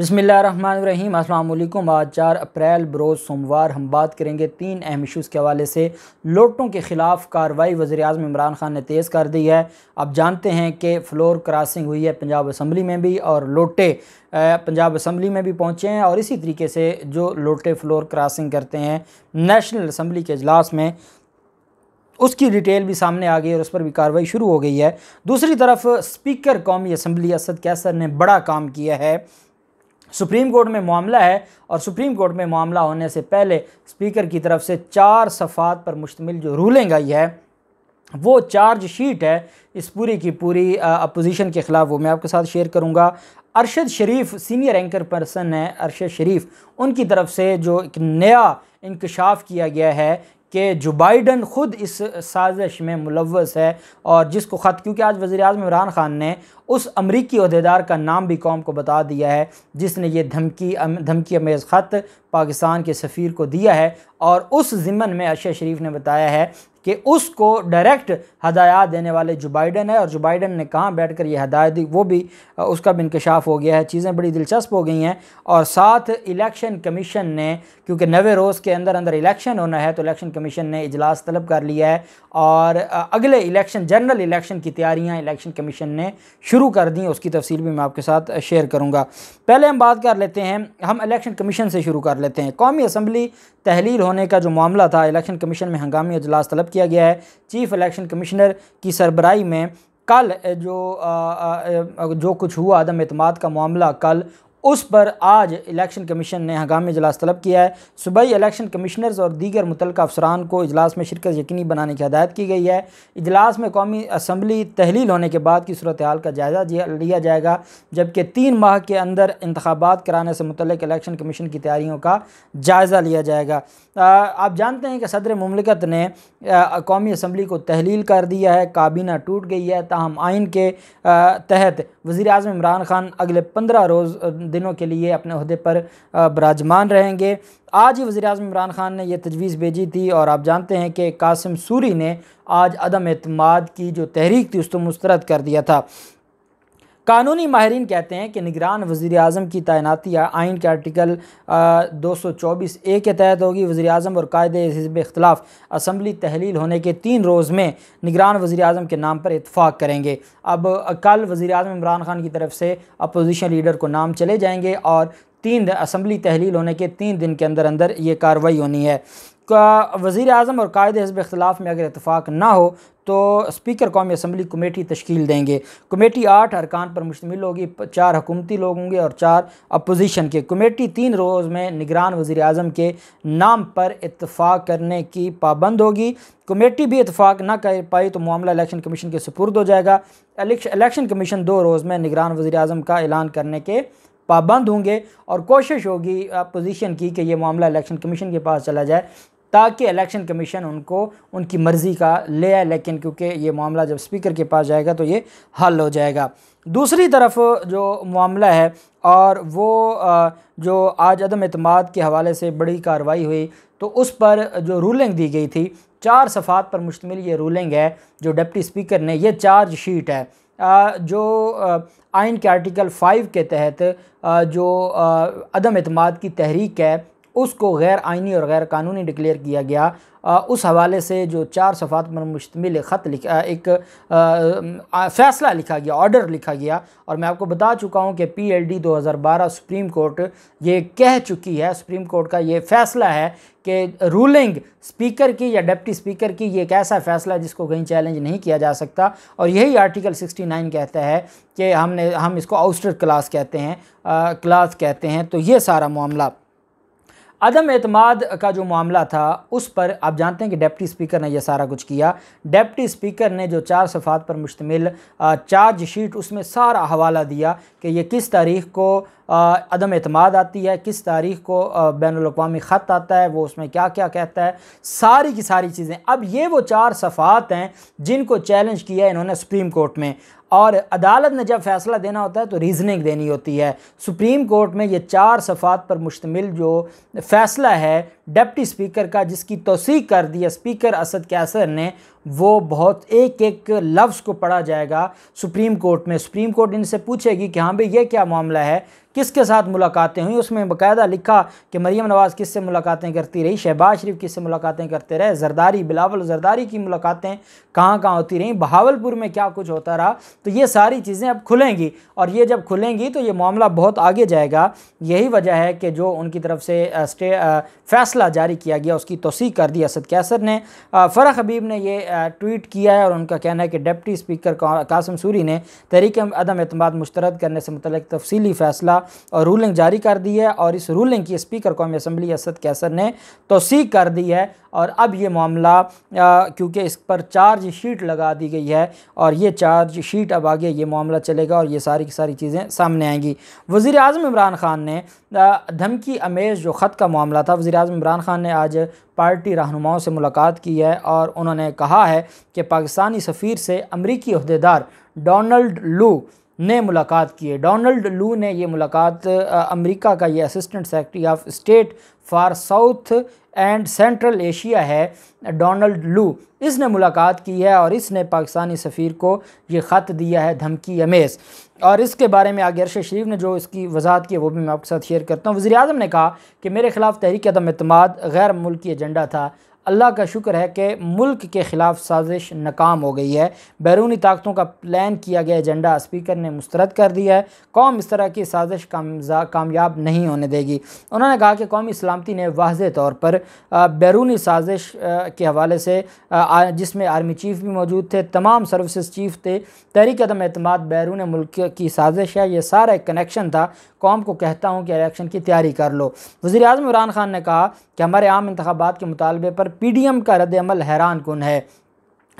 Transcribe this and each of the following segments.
बसमीम अल्लाम आज चार अप्रैल बरोज़ सोमवार हम बात करेंगे तीन अहम इशूज़ के हवाले से लोटों के ख़िलाफ़ कार्रवाई वज़ी अजम इमरान ख़ान ने तेज़ कर दी है आप जानते हैं कि फ़्लोर क्रॉसिंग हुई है पंजाब असम्बली में भी और लोटे पंजाब असम्बली में भी पहुँचे हैं और इसी तरीके से जो लोटे फ़्लोर क्रॉसिंग करते हैं नेशनल असम्बली के अजलास में उसकी डिटेल भी सामने आ गई और उस पर भी कार्रवाई शुरू हो गई है दूसरी तरफ स्पीकर कौमी असम्बली असद कैसर ने बड़ा काम किया है सुप्रीम कोर्ट में मामला है और सुप्रीम कोर्ट में मामला होने से पहले स्पीकर की तरफ से चार सफ़ात पर मुश्तमिल जो रूलिंग आई है वो चार्ज शीट है इस पूरी की पूरी अपोजिशन के ख़िलाफ़ वो मैं आपके साथ शेयर करूँगा Arshad Sharif senior anchor person है अरशद शरीफ उनकी तरफ से जो एक नया इंकशाफ किया गया है कि जो बाइडन ख़ुद इस साजिश में मुलवस है और जिसको ख़त क्योंकि आज वज़ी अजम इमरान ख़ान ने उस अमरीकी अहदेदार का नाम भी कौम को बता दिया है जिसने ये धमकी धमकी अमेज़ ख़त पाकिस्तान के सफ़ीर को दिया है और उस ज़िमन में अशय शरीफ ने बताया है कि उसको डायरेक्ट हदायत देने वाले जो बाइडन है और जो बाइडन ने कहाँ बैठ कर ये हदायत दी वो भी उसका भी इंकशाफ हो गया है चीज़ें बड़ी दिलचस्प हो गई हैं और साथ इलेक्शन कमीशन ने क्योंकि नवे रोज़ के अंदर अंदर इलेक्शन होना है तो इलेक्शन कमीशन ने इजलास तलब कर लिया है और अगले इलेक्शन जनरल इलेक्शन की तैयारियाँ इलेक्शन कमीशन ने शुरू कर दी उसकी तफसील भी मैं आपके साथ शेयर करूँगा पहले हम बात कर लेते हैं हम इलेक्शन कमीशन से शुरू कर लेते हैं कौमी असम्बली तहलील होने का जो मामला था इलेक्शन कमीशन में हंगामी अजलास तलब किया गया है चीफ़ इलेक्शन कमिश्नर की सरबराही में कल जो आ, आ, जो कुछ हुआ आदम अतमाद का मामला कल उस पर आज इलेक्शन कमीशन ने हंगामी इजलास तलब किया है सूबाई इलेक्शन कमिश्नर्स और दीगर मुतल अफसरान को इजलास में शिरकत यकीनी बनाने की हदायत की गई है इजलास में कौमी असम्बली तहलील होने के बाद की सूरत हाल का जायज़ा लिया जाएगा जबकि तीन माह के अंदर इंतबात कराने से मुतल इलेक्शन कमीशन की तैयारियों का जायज़ा लिया जाएगा आप जानते हैं कि सदर ममलिकत ने कौमी असम्बली को तहलील कर दिया है काबीना टूट गई है ताहम आइन के तहत वज़ी अजम इमरान ख़ान अगले पंद्रह रोज़ दिनों के लिए अपने अहदे पर बराजमान रहेंगे आज ही वज़ी अजम इमरान ख़ान ने यह तजवीज़ भेजी थी और आप जानते हैं कि कासिम सूरी ने आज अदम अतमाद की जो तहरीक थी उसको मुस्तरद कर दिया था कानूनी माहरीन कहते हैं कि निगरान वज़ी अजम की तैनाती आइन के आर्टिकल दो सौ चौबीस ए के तहत होगी वज़ी अजम और कायद हजब इख्तलाफ असम्बली तहलील होने के तीन रोज़ में निगरान वज़ी अजम के नाम पर इतफाक़ करेंगे अब कल वज़ी अजम इमरान खान की तरफ से अपोजिशन लीडर को नाम चले जाएँगे और तीन असम्बली तहलील होने के तीन दिन के अंदर अंदर ये कार्रवाई होनी है का वज़ी अजम और कायद हजब अख्तिलाफ़ में अगर इतफ़ाक़ ना हो तो स्पीकर कौमी असम्बली कमेटी तश्कील देंगे कमेटी आठ अरकान पर मुश्तमिल होगी चार हकूमती लोग होंगे और चार अपोजिशन के कमेटी तीन रोज़ में निगरान वज़ी अजम के नाम पर इतफ़ाक़ करने की पाबंद होगी कमेटी भी इतफ़ाक़ ना कर पाई तो मामला इलेक्शन कमीशन के सपुर्द हो जाएगा इलेक्शन कमीशन दो रोज़ में निगरान वज़ी अजम का ऐलान करने के पाबंद होंगे और कोशिश होगी अपोजिशन की कि ये मामला इलेक्शन कमीशन के पास चला जाए ताकि इलेक्शन कमीशन उनको उनकी मर्ज़ी का ले आए लेकिन क्योंकि ये मामला जब स्पीकर के पास जाएगा तो ये हल हो जाएगा दूसरी तरफ जो मामला है और वो जो आज अदम अतमाद के हवाले से बड़ी कार्रवाई हुई तो उस पर जो रूलिंग दी गई थी चार सफ़ात पर मुश्तमिल ये रूलिंग है जो डिप्टी स्पीकर ने यह चार्ज शीट है जो आइन के आर्टिकल फ़ाइव के तहत जो अदम अतमाद की तहरीक है उसको गैर आइनी और गैर कानूनी डिक्लेयर किया गया आ, उस हवाले से जो चार सफ़ात पर मुश्तमिल ख़त लिखा एक फ़ैसला लिखा गया ऑर्डर लिखा गया और मैं आपको बता चुका हूँ कि पी एल डी दो हज़ार बारह सुप्रीम कोर्ट ये कह चुकी है सुप्रीम कोर्ट का ये फ़ैसला है कि रूलिंग स्पीकर की या डिप्टी स्पीकर की ये एक ऐसा फ़ैसला जिसको कहीं चैलेंज नहीं किया जा सकता और यही आर्टिकल सिक्सटी नाइन कहता है कि हमने हम इसको आउस्टर क्लास कहते हैं क्लास कहते हैं तो ये सारा मामला अदम एतमाद का जो मामला था उस पर आप जानते हैं कि डेप्टी स्पीकर ने यह सारा कुछ किया डेप्टी स्पीकर ने जो चार सफ़ात पर मुश्तमिल चार्ज शीट उसमें सारा हवाला दिया कि ये किस तारीख को अदम अतमाद आती है किस तारीख को बैन अवी ख़त आता है वो उसमें क्या क्या कहता है सारी की सारी चीज़ें अब ये वो चार सफ़ात हैं जिनको चैलेंज किया है इन्होंने सुप्रीम कोर्ट में और अदालत ने जब फैसला देना होता है तो रीज़निंग देनी होती है सुप्रीम कोर्ट में ये चार सफ़ात पर मुश्तमिल जो फ़ैसला है डेप्टी स्पीकर का जिसकी तोसी कर दी स्पीकर असद कैसर ने वो बहुत एक एक लफ्ज़ को पढ़ा जाएगा सुप्रीम कोर्ट में सुप्रीम कोर्ट इनसे पूछेगी कि हाँ भाई ये क्या मामला है किसके साथ मुलाकातें हुई उसमें बकायदा लिखा कि मरीम नवाज़ किससे मुलाकातें करती रही शहबाज शरीफ किससे मुलाकातें करते रहे जरदारी बिलावल जरदारी की मुलाकातें कहाँ कहाँ होती रहीं बहावलपुर में क्या कुछ होता रहा तो ये सारी चीज़ें अब खुलेंगी और ये जब खुलेंगी तो ये मामला बहुत आगे जाएगा यही वजह है कि जो उनकी तरफ से फैसला फैसला जारी किया गया उसकी तोसी कर दी असद कैसर ने फ़रा हबीब ने यह ट्वीट किया है और उनका कहना है कि डिप्टी स्पीकर कासम सूरी ने तहरीक अदम अतमाद मुश्तरद करने से मतलब तफसीली फैसला और रूलिंग जारी कर दी है और इस रूलिंग की स्पीकर कौमी असम्बली असद कैसर ने तोसी कर दी है और अब ये मामला क्योंकि इस पर चार्ज शीट लगा दी गई है और ये चार्ज शीट अब आगे ये मामला चलेगा और ये सारी की सारी चीज़ें सामने आएंगी वज़ी अजम इमरान ख़ान ने धमकी अमेज जो ख़त का मामला था वज़ी अजम इमरान खान ने आज पार्टी रहनुमाओं से मुलाकात की है और उन्होंने कहा है कि पाकिस्तानी सफ़ीर से अमरीकी अहदेदार डोनल्ड लू ने मुलाकात की है डोनल्ड लू ने यह मुलाकात अमेरिका का ये assistant secretary of state for south and central Asia है डोनल्ड लू इसने मुलाकात की है और इसने पाकिस्तानी सफ़ीर को ये ख़त दिया है धमकी अमेज़ और इसके बारे में आगे अरश शरीफ ने जो इसकी वजाहत की है वो भी मैं आपके साथ शेयर करता हूँ वज़ी अजम ने कहा कि मेरे खिलाफ तहरीक अदम अतमाद गैर मुल्की एजेंडा था अल्लाह का शुक्र है कि मुल्क के ख़िलाफ़ साजिश नाकाम हो गई है बैरूनी ताकतों का प्लान किया गया एजेंडा स्पीकर ने मुस्तरद कर दिया है कौम इस तरह की साजिश कामयाब नहीं होने देगी उन्होंने कहा कि कौमी सलामती ने वाज तौर पर बैरूनी साजिश के हवाले से जिसमें आर्मी चीफ़ भी मौजूद थे तमाम सर्विस चीफ थे तहरीकदम अतमाद बैरून मुल्क की साजिश है ये सारा एक कनेक्शन था कौम को कहता हूँ कि इलेक्शन की तैयारी कर लो वज़ी अजम इमरान खान ने कहा कि हमारे आम इंतबात के मुतालबे पर पी डी एम का रद्दमल हैरान कन है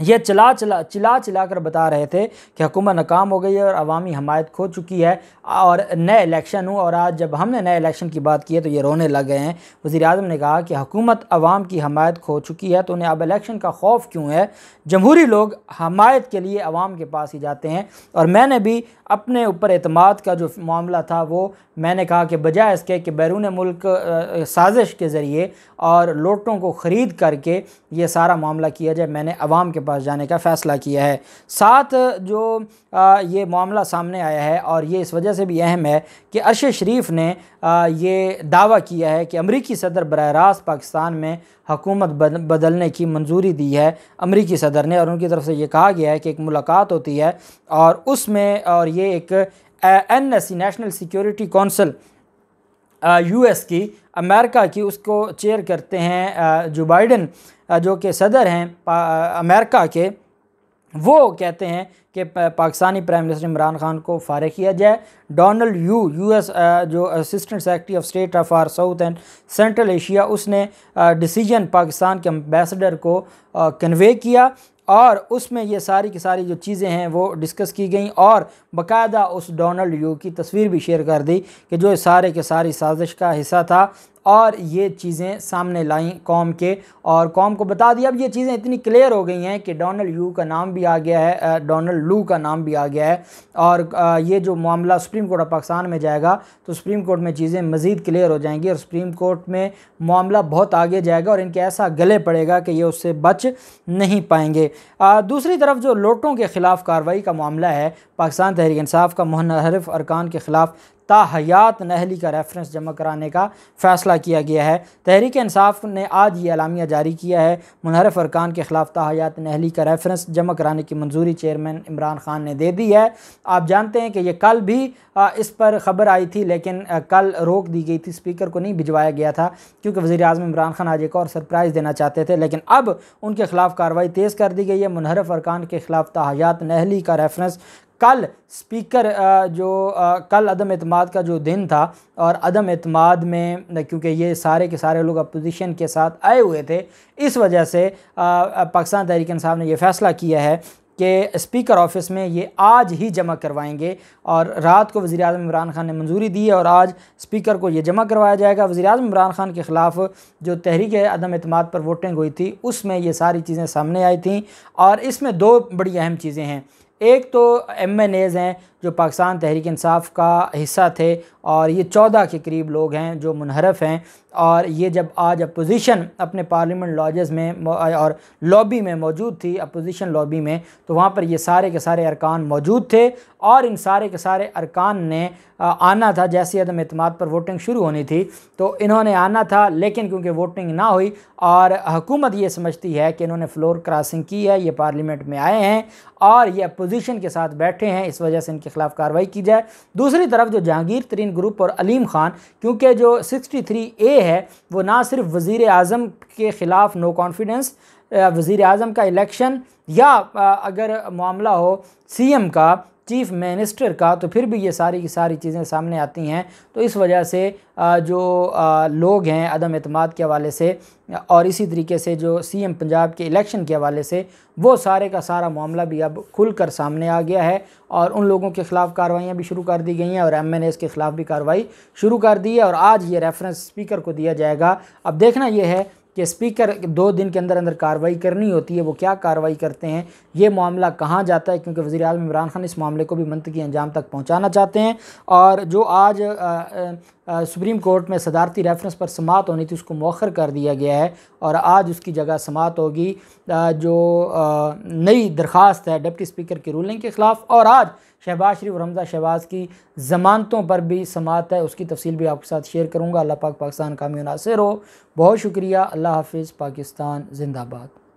ये चला चला चिला चिला कर बता रहे थे कि हुकूमत नाकाम हो गई है और अवामी हमायत खो चुकी है और नए इलेक्शन हूँ और आज जब हमने नए इलेक्शन की बात की है तो ये रोने लग गए हैं वज़ी अजम ने कहा कि हुकूमत अवाम की हमायत खो चुकी है तो उन्हें अब इलेक्शन का खौफ क्यों है जमहूरी लोग हमायत के लिए अवाम के पास ही जाते हैं और मैंने भी अपने ऊपर अतमाद का जो मामला था वो मैंने कहा कि बजाय इसके कि बैरून मुल्क साजिश के ज़रिए और लोटों को ख़रीद करके ये सारा मामला किया जाए मैंने अवाम के पास जाने का फ़ैसला किया है साथ जो ये मामला सामने आया है और ये इस वजह से भी अहम है कि अरश शरीफ ने ये दावा किया है कि अमरीकी सदर बर रास्त पाकिस्तान में हुकूमत बदलने की मंजूरी दी है अमरीकी सदर ने और उनकी तरफ से ये कहा गया है कि एक मुलाकात होती है और उसमें और ये एक N S C national security council US की अमेरिका की उसको चेयर करते हैं जो बाइडन जो कि सदर हैं अमेरिका के वो कहते हैं कि पाकिस्तानी प्राइम मिनिस्टर इमरान खान को फारग किया जाए डोनल्ड यू यूएस जो assistant secretary of state of our south and central Asia उसने डिसीजन पाकिस्तान के अम्बेसडर को कन्वे किया और उसमें ये सारी की सारी जो चीज़ें हैं वो डिस्कस की गई और बाकायदा उस डोनल्ड यू की तस्वीर भी शेयर कर दी कि जो सारे के सारी साजिश का हिस्सा था और ये चीज़ें सामने लाई कौम के और कॉम को बता दिया अब ये चीज़ें इतनी क्लियर हो गई हैं कि डोनल्ड यू का नाम भी आ गया है डोनल्ड लू का नाम भी आ गया है और ये जो मामला सुप्रीम कोर्ट ऑफ पाकिस्तान में जाएगा तो सुप्रीम कोर्ट में चीज़ें मज़ीद क्लियर हो जाएंगी और सुप्रीम कोर्ट में मामला बहुत आगे जाएगा और इनके ऐसा गले पड़ेगा कि ये उससे बच नहीं पाएंगे दूसरी तरफ जो लोटों के ख़िलाफ़ कार्रवाई का मामला है पाकिस्तान तहरीक इंसाफ का हरफ अरकान के ख़िलाफ़ ताहयात नहली का रेफरेंस जमा कराने का फ़ैसला किया गया है तहरीक इंसाफ ने आज ये अलामिया जारी किया है मुनहरफ अरकान के ख़िलाफ़ ताहयात नहली का रेफरेंस जमा कराने की मंजूरी चेयरमैन इमरान ख़ान ने दे दी है आप जानते हैं कि यह कल भी इस पर ख़बर आई थी लेकिन कल रोक दी गई थी स्पीकर को नहीं भिजवाया गया था क्योंकि वज़ी अजम इमरान खान आज एक और सरप्राइज़ देना चाहते थे लेकिन अब उनके ख़िलाफ़ कार्रवाई तेज़ कर दी गई है मुनहरफ अरकान के ख़िलाफ़ ताहयात नहली का रेफरेंस कल स्पीकर जो कल अदम अतमाद का जो दिन था और अदम अतमाद में क्योंकि ये सारे के सारे लोग अपोजिशन के साथ आए हुए थे इस वजह से पाकिस्तान तहरीक साहब ने यह फ़ैसला किया है कि स्पीकर ऑफिस में ये आज ही जमा करवाएंगे और रात को वज़ी अजम इमरान ख़ान ने मंजूरी दी है और आज स्पीकर को ये जमा करवाया जाएगा वज़ी अजम इमरान ख़ान के ख़िलाफ़ जो तहरीक अदम अतमाद पर वोटिंग हुई थी उसमें ये सारी चीज़ें सामने आई थी और इसमें दो बड़ी अहम चीज़ें हैं एक तो एम एन एज़ हैं जो पाकिस्तान तहरीक इंसाफ का हिस्सा थे और ये चौदह के करीब लोग हैं जो मुनहरफ हैं और ये जब आज अपोजिशन अपने पार्लियामेंट लॉजेस में और लॉबी में मौजूद थी अपोजिशन लॉबी में तो वहाँ पर ये सारे के सारे अरकान मौजूद थे और इन सारे के सारे अरकान ने आना था जैसे अदम अतमाद पर वोटिंग शुरू होनी थी तो इन्होंने आना था लेकिन क्योंकि वोटिंग ना हुई और हुकूमत ये समझती है कि इन्होंने फ्लोर क्रॉसिंग की है ये पार्लियामेंट में आए हैं और ये अपोजिशन के साथ बैठे हैं इस वजह से इनके खिलाफ कार्रवाई की जाए दूसरी तरफ जो जहांगीर तरीन ग्रुप और अलीम खान क्योंकि जो सिक्सटी थ्री ए है वो ना सिर्फ वज़ी अजम के ख़िलाफ़ नो कॉन्फिडेंस वज़ी अजम का इलेक्शन या अगर मामला हो सी एम का चीफ मिनिस्टर का तो फिर भी ये सारी की सारी चीज़ें सामने आती हैं तो इस वजह से जो लोग हैं अदम अतमाद के हवाले से और इसी तरीके से जो सीएम पंजाब के इलेक्शन के हवाले से वो सारे का सारा मामला भी अब खुल कर सामने आ गया है और उन लोगों के ख़िलाफ़ कार्रवाइयाँ भी शुरू कर दी गई हैं और एम एन के ख़िलाफ़ भी कार्रवाई शुरू कर दी है और आज ये रेफरेंस स्पीकर को दिया जाएगा अब देखना यह है कि स्पीकर दो दिन के अंदर अंदर कार्रवाई करनी होती है वो क्या कार्रवाई करते हैं ये मामला कहाँ जाता है क्योंकि वज़ी अजम इमरान खान इस मामले को भी मनतकी अंजाम तक पहुँचाना चाहते हैं और जो आज आ, आ, आ, सुप्रीम कोर्ट में सदारती रेफरेंस पर समात होनी थी उसको मौखर कर दिया गया है और आज उसकी जगह समात होगी जो नई दरख्वास्त है डिप्टी स्पीकर की रूलिंग के ख़िलाफ़ और आज शहबाज शरीफ और हमजा शहबाज की ज़मानतों पर भी समात है उसकी तफसील भी आपके साथ शेयर करूँगा अल्लाह पाक पाकिस्तान कामयासर हो बहुत शुक्रिया अल्लाह हाफिज़ पाकिस्तान जिंदाबाद